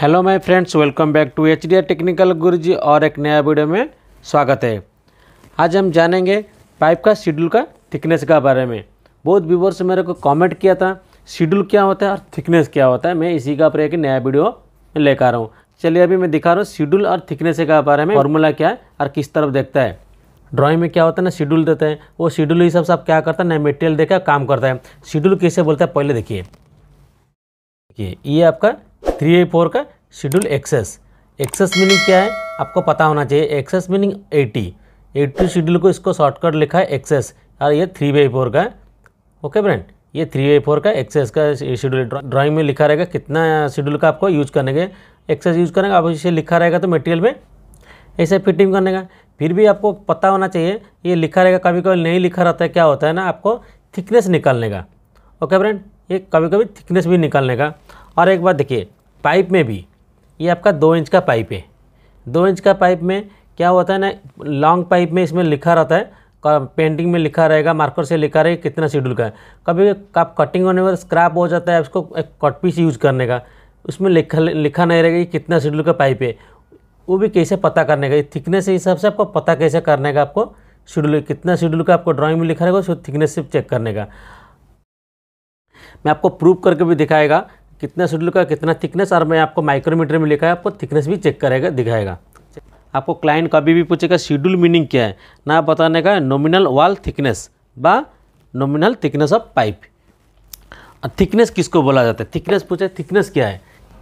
hello my friends welcome back to H technical Guruji और एक नया वीडियो में स्वागत है आज हम जानेंगे पाइप का शेड्यूल का थिकनेस का बारे में बहुत व्यूवर्स मेरे को कमेंट किया था शेड्यूल क्या होता है और थिकनेस क्या होता है मैं इसी का पर एक नया वीडियो लेकर आ रहा हूँ चलिए अभी मैं दिखा रहा हूँ शेड्यूल और थिकनेस का बारे में फॉर्मूला क्या है और किस तरफ देखता है ड्राइंग में क्या होता है ना शेड्यूल देते हैं वो शेड्यूल हिसाब से आप क्या करता है नया मेटेरियल देकर काम करता है शेड्यूल कैसे बोलता है पहले देखिए देखिए ये आपका थ्री ए फोर का शेड्यूल एक्सेस एक्सेस मीनिंग क्या है आपको पता होना चाहिए XS meaning eighty eighty schedule को इसको शॉर्टकट लिखा है एक्सेस और ये थ्री बाई फोर का ओके फ्रेंड ये थ्री बाई फोर का एक्सेस का शेड्यूल ड्राइंग में लिखा रहेगा कितना शेड्यूल का आपको यूज करने के एक्सेस यूज करेंगे आप इसे लिखा रहेगा तो मटेरियल में ऐसे फिटिंग करने का फिर भी आपको पता होना चाहिए ये लिखा रहेगा कभी कभी नहीं लिखा रहता है क्या होता है ना आपको थिकनेस निकालने का ओके फ्रेंड ये कभी कभी थिकनेस भी निकालने का और एक बात देखिए पाइप में भी ये आपका दो इंच का पाइप है दो इंच का पाइप में क्या होता है ना लॉन्ग पाइप में इसमें लिखा रहता है पेंटिंग में लिखा रहेगा मार्कर से लिखा रहेगा कितना शेड्यूल का है कभी आप कटिंग होने पर स्क्रैप हो जाता है उसको एक कट पीस यूज करने का उसमें लिखा लिखा नहीं रहेगा कि कितना शेड्यूल का पाइप है वो भी कैसे पता करने का थिकनेस के हिसाब से आपको पता कैसे करने का आपको शेड्यूल कितना शेड्यूल का आपको ड्राॅइंग में लिखा रहेगा उसको थिकनेस से चेक करने का मैं आपको प्रूव करके भी दिखाएगा कितना शेड्यूल का कितना थिकनेस और मैं आपको माइक्रोमीटर में लिखा है आपको थिकनेस भी चेक करेगा दिखाएगा आपको क्लाइंट कभी भी पूछेगा शेड्यूल मीनिंग क्या है ना बताने का नोमिनल वाल थिकनेस बा nominal thickness of pipe thickness किसको बोला जाता है थिकनेस पूछे थिकनेस क्या है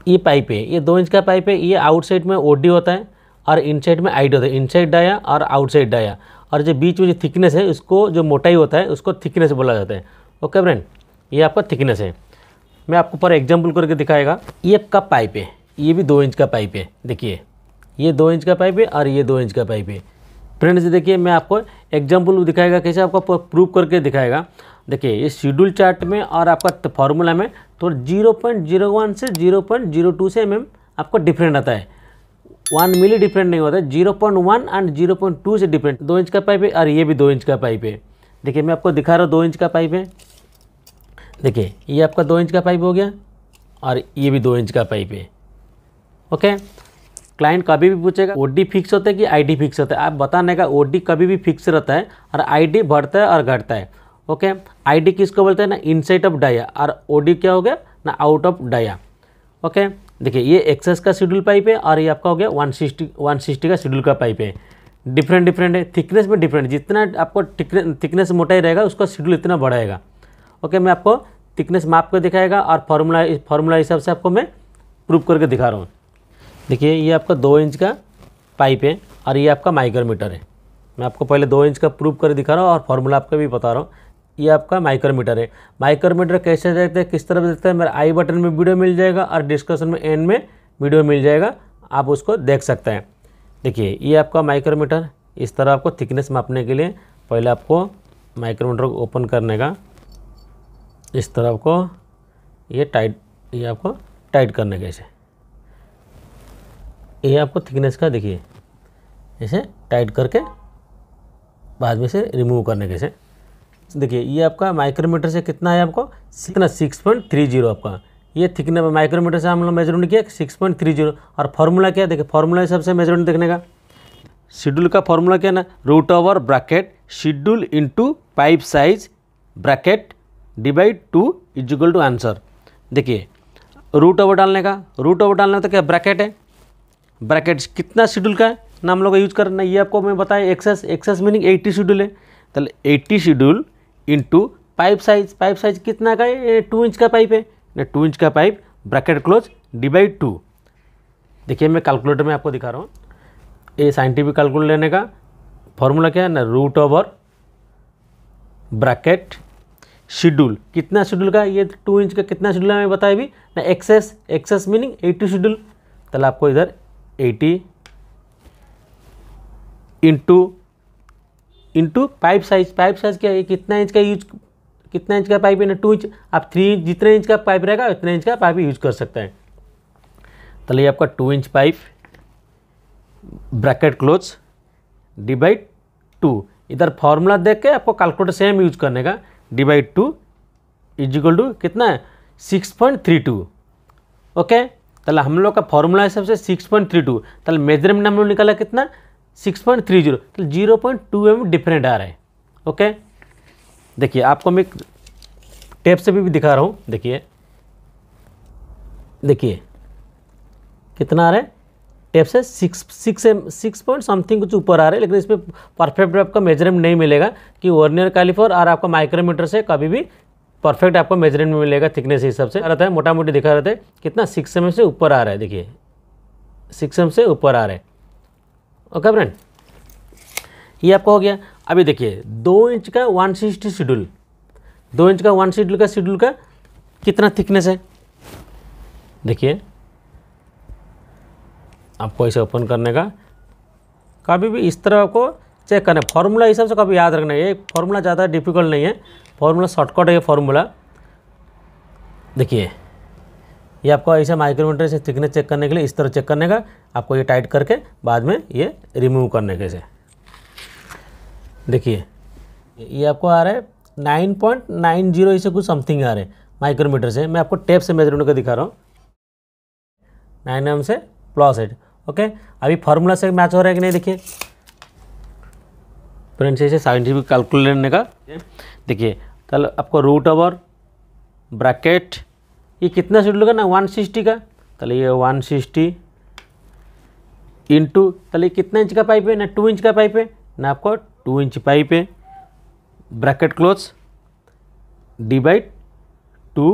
ये पाइप है ये दो इंच का पाइप है ये आउटसाइड में ओ होता है और इनसाइड में आइड होता है इनसाइड डाया और आउटसाइड डाया और जो बीच में जो थिकनेस है उसको जो मोटाई होता है उसको थिकनेस बोला जाता है ओके फ्रेंड ये आपका थिकनेस है मैं आपको पर एग्जाम्पल करके दिखाएगा ये का पाइप है ये भी दो इंच का पाइप है देखिए ये दो इंच का पाइप है और ये दो इंच का पाइप है फ्रेंड्स देखिए मैं आपको एग्जाम्पल दिखाएगा कैसे आपको प्रूफ करके दिखाएगा देखिए ये शेड्यूल चार्ट में और आपका फार्मूला में तो जीरो पॉइंट जीरो वन से जीरो पॉइंट जीरो टू से एम आपको डिफरेंट आता है वन मिली डिफरेंट नहीं होता है zero point one and zero point two से डिफरेंट दो इंच का पाइप है और ये भी दो इंच का पाइप है देखिए मैं आपको दिखा रहा हूँ दो इंच का पाइप है देखिए ये आपका दो इंच का पाइप हो गया और ये भी दो इंच का पाइप है ओके क्लाइंट कभी भी पूछेगा ओ फिक्स होता है कि आई फिक्स होता है आप बताने का ओ कभी भी फिक्स रहता है और आई बढ़ता है और घटता है ओके आई किसको बोलते हैं ना इनसाइड ऑफ डाया और ओ क्या हो गया ना आउट ऑफ डाया ओके देखिए ये एक्सेस का शेड्यूल पाइप है और ये आपका हो गया वन सिक्सटी वन सिक्सटी का शेड्यूल का पाइप है डिफरेंट डिफरेंट है थिकनेस में डिफरेंट जितना आपको थिकनेस मोटाई रहेगा उसका शेड्यूल इतना बढ़ाएगा ओके मैं आपको थिकनेस माप कर दिखाएगा और फार्मूला फार्मूला हिसाब से आपको मैं प्रूव करके दिखा रहा हूँ देखिए ये आपका दो इंच का पाइप है और ये आपका माइक्रोमीटर है मैं आपको पहले दो इंच का प्रूव कर दिखा रहा हूँ और फार्मूला आपका भी बता रहा हूँ ये आपका माइक्रोमीटर है माइक्रोमीटर कैसे देखते हैं किस तरह देखते हैं मेरा आई बटन में वीडियो मिल जाएगा और डिस्कशन में एंड में वीडियो मिल जाएगा आप उसको देख सकते हैं देखिए ये आपका माइक्रोमीटर इस तरह आपको थिकनेस मापने के लिए पहले आपको माइक्रोमीटर को ओपन करने का इस तरफ को ये टाइट ये आपको टाइट करने कैसे ये आपको थिकनेस का देखिए इसे टाइट करके बाद में से रिमूव करने कैसे देखिए ये आपका माइक्रोमीटर से कितना है आपको कितना सिक्स पॉइंट थ्री जीरो आपका ये थिकने माइक्रोमीटर से हम लोग मेजरमेंट किया सिक्स पॉइंट थ्री जीरो और फार्मूला क्या देखिए फार्मूला हिसाब से मेजरमेंट देखने का शेड्यूल का फार्मूला क्या ना root over bracket schedule into pipe size bracket divide two is equal to answer देखिए रूट ओवर डालने का रूट ओवर डालने तो क्या ब्रैकेट है ब्रैकेट कितना शेड्यूल का है ना हम लोग यूज करना ये आपको मैं बताया XS XS meaning eighty schedule है तो eighty schedule to pipe size pipe size कितना का है टू इंच का पाइप है टू इंच का pipe bracket close divide two देखिए मैं कैलकुलेटर में आपको दिखा रहा हूँ ये साइंटिफिक कैलकुलेटर लेने का फॉर्मूला क्या है ना रूट ओवर ब्रैकेट शेड्यूल कितना शेड्यूल का ये टू इंच का कितना शेड्यूल है मैं बताया भी ना XS XS meaning eighty schedule चल आपको इधर eighty into into pipe size pipe size क्या है कितना इंच का यूज कितना इंच का पाइप है ना टू इंच आप थ्री इंच जितने इंच का पाइप रहेगा उतने इंच का पाइप यूज कर सकते हैं तो ये आपका two inch pipe bracket close divide two इधर फॉर्मूला देख के आपको कैलकुलेटर सेम यूज करने का divide two is equal to कितना है six point three two okay तल हम लोग का फॉर्मूला हिसाब से सिक्स पॉइंट थ्री टू तल मेजरमेंट हम लोग निकाला कितना सिक्स पॉइंट थ्री जीरो तो zero point two M different आ रहा है ओके देखिए आपको मैं टेप से भी, भी दिखा रहा हूँ देखिए देखिए कितना आ रहा है टेप्स है six six six point something कुछ ऊपर आ रहे हैं लेकिन इसमें परफेक्ट आपका मेजरमेंट नहीं मिलेगा कि वर्नियर कैलिफोर और आपका माइक्रोमीटर से कभी भी परफेक्ट आपको मेजरमेंट मिलेगा थिकनेस के हिसाब से रहता है मोटा मोटी दिखा रहता है कितना सिक्स एम से ऊपर आ रहा है देखिए सिक्स एम से ऊपर आ रहा है ओके फ्रेंड ये आपका हो गया अभी देखिए दो इंच का वन सिक्सटी शेड्यूल दो इंच का वन शेड्यूल का शेड्यूल का कितना थिकनेस है देखिए आपको इसे ओपन करने का कभी भी इस तरह को चेक करना फार्मूला हिसाब से कभी याद रखना ये फार्मूला ज़्यादा डिफिकल्ट नहीं है फॉर्मूला शॉर्टकट है ये फार्मूला देखिए ये आपको ऐसे माइक्रोमीटर से थिकनेस चेक करने के लिए इस तरह चेक करने का आपको ये टाइट करके बाद में ये रिमूव करने के से देखिए ये आपको आ रहा है नाइन पॉइंट नाइन जीरो इसे कुछ समथिंग आ रहे हैं माइक्रोमीटर से मैं आपको टेप से मेजरमेंट का दिखा रहा हूँ नाइन एम से प्लस एट ओके अभी फॉर्मूला से मैच हो रहा है कि नहीं देखिए फ्रेंड्स ऐसे साइंटिफिक ने का देखिए चलो आपको रूट ओवर ब्रैकेट ये कितना शेड्यूल का ना वन सिक्सटी का चलो ये वन सिक्सटी इंटू चलो कितना इंच का पाइप है ना टू इंच का पाइप है ना आपको टू इंच पाइप है bracket close divide two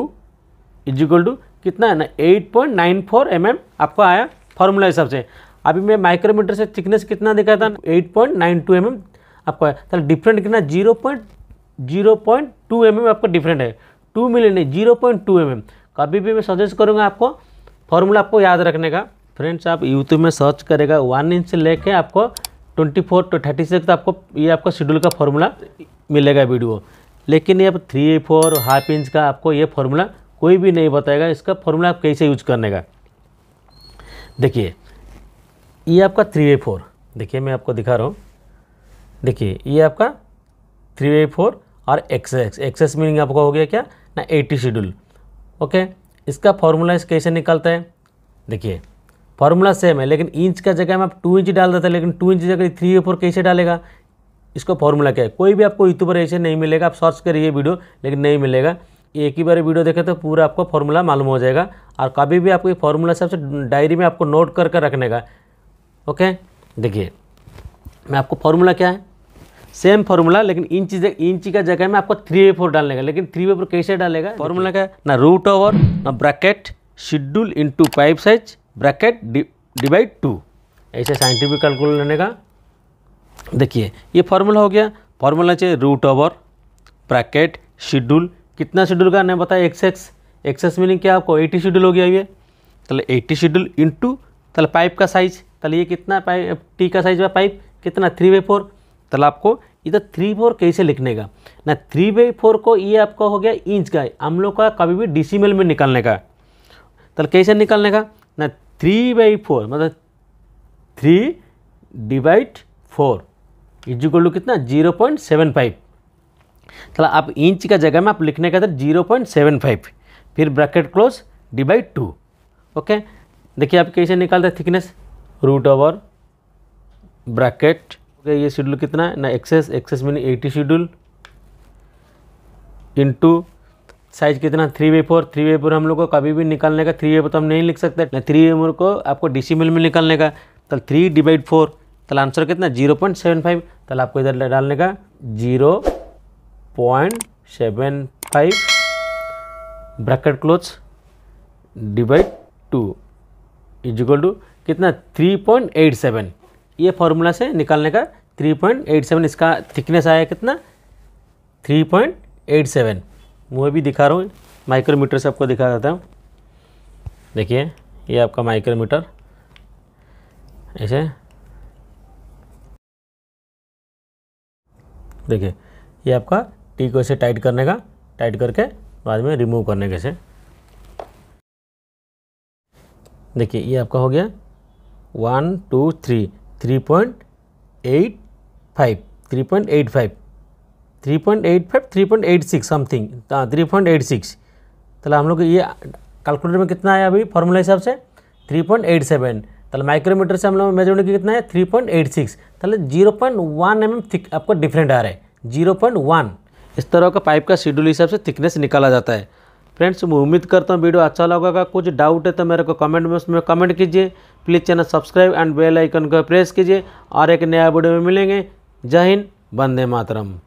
is equal to कितना है ना eight point nine four M M आपको आया फार्मूला हिसाब से अभी मैं माइक्रोमीटर से थिकनेस कितना दिखाया था eight point nine two M M आपका है तो डिफरेंट कितना zero point zero point two M M आपका डिफरेंट है टू मिले नहीं zero point two M M कभी तो भी मैं सजेस्ट करूँगा आपको फार्मूला आपको याद रखने का फ्रेंड्स आप यूट्यूब में सर्च करेगा वन इंच से लेके आपको twenty four to thirty six आपको ये आपका शेड्यूल का फॉर्मूला मिलेगा वीडियो लेकिन ये थ्री फोर हाफ इंच का आपको ये फार्मूला कोई भी नहीं बताएगा इसका फार्मूला आप कैसे यूज करने का देखिए ये आपका थ्री वे फोर देखिए मैं आपको दिखा रहा हूँ देखिए ये आपका थ्री वे फोर और एक्सेस एक्सेस मीनिंग आपका हो गया क्या ना एटी शेड्यूल ओके इसका फॉर्मूला इस कैसे निकलता है देखिए फार्मूला सेम है लेकिन इंच का जगह में आप टू इंच डाल देते हैं लेकिन टू इंच जगह थ्री ए फोर कैसे डालेगा इसको फॉर्मूला क्या है कोई भी आपको यूट्यूबर ऐसे नहीं मिलेगा आप सर्च करिए वीडियो लेकिन नहीं मिलेगा एक ही बार वीडियो देखें तो पूरा आपको फॉर्मूला मालूम हो जाएगा और कभी भी आपको फॉर्मूला सबसे डायरी में आपको नोट करके रखने का ओके देखिए मैं आपको फॉर्मूला क्या है सेम फार्मूला लेकिन इंच इंच का जगह में आपको थ्री बाई फोर डालने का लेकिन थ्री बाई फोर कैसे डालेगा फार्मूला क्या है ना रूट ओवर ना bracket schedule into pipe size bracket divide two ऐसे साइंटिफिक कैलकुलेट लेने का देखिए ये फॉर्मूला हो गया फार्मूला चाहिए रूट ओवर ब्रैकेट शेड्यूल कितना शेड्यूल का नहीं बताया x x x x meaning क्या आपको एटी शेड्यूल हो गया ये तले एटी शेड्यूल टू तले पाइप का साइज तले ये कितना पाइप टी का साइज पाइप कितना थ्री बाई फोर तले आपको इधर थ्री फोर कैसे लिखने का ना थ्री बाई फोर को ये आपका हो गया इंच का हम लोग का कभी भी डिसीमेल में निकालने का तले कैसे निकालने का ना थ्री बाई फोर मतलब three divide four is equal लो कितना जीरो पॉइंट सेवन फाइव चला आप इंच का जगह में आप लिखने का जीरो पॉइंट सेवन फाइव फिर bracket close divide by two okay देखिए आप कैसे निकालते हैं thickness root over bracket okay ये शेड्यूल कितना है ना XS XS mean eighty schedule two size कितना three by four three by four हम लोग को कभी भी निकालने का थ्री वे तो हम नहीं लिख सकते ना थ्री वे को आपको डिसीमिल में निकालने का तो थ्री डिवाइड फोर तो आंसर कितना जीरो पॉइंट सेवन फाइव तो आपको इधर डालने का zero point seven five bracket close divide two is equal to कितना थ्री पॉइंट एट सेवन ये फॉर्मूला से निकालने का थ्री पॉइंट एट सेवन इसका थिकनेस आया कितना थ्री पॉइंट एट सेवन मुझे भी दिखा रहा हूँ माइक्रोमीटर से आपको दिखा देता हूँ देखिए ये आपका माइक्रोमीटर ऐसे देखिए ये आपका टी को ऐसे टाइट करने का टाइट करके बाद में रिमूव करने के से देखिए ये आपका हो गया one two three three point eight five three point eight five three point eight five three point eight six something three point eight six चलो हम लोग ये कैलकुलेटर में कितना आया अभी फॉर्मूला हिसाब से थ्री पॉइंट एट सेवन चलो माइक्रोमीटर से हम लोग मेजर होने की कितना है थ्री पॉइंट एट सिक्स तले zero point one m m thick आपको डिफरेंट आ रहा है जीरो पॉइंट वन इस तरह का पाइप का शेड्यूल हिसाब से थिकनेस निकाला जाता है फ्रेंड्स मैं उम्मीद करता हूँ वीडियो अच्छा लगेगा कुछ डाउट है तो मेरे को कमेंट बॉक्स में कमेंट कीजिए please channel subscribe and bell icon को प्रेस कीजिए और एक नया वीडियो में मिलेंगे जय हिंद वंदे मातरम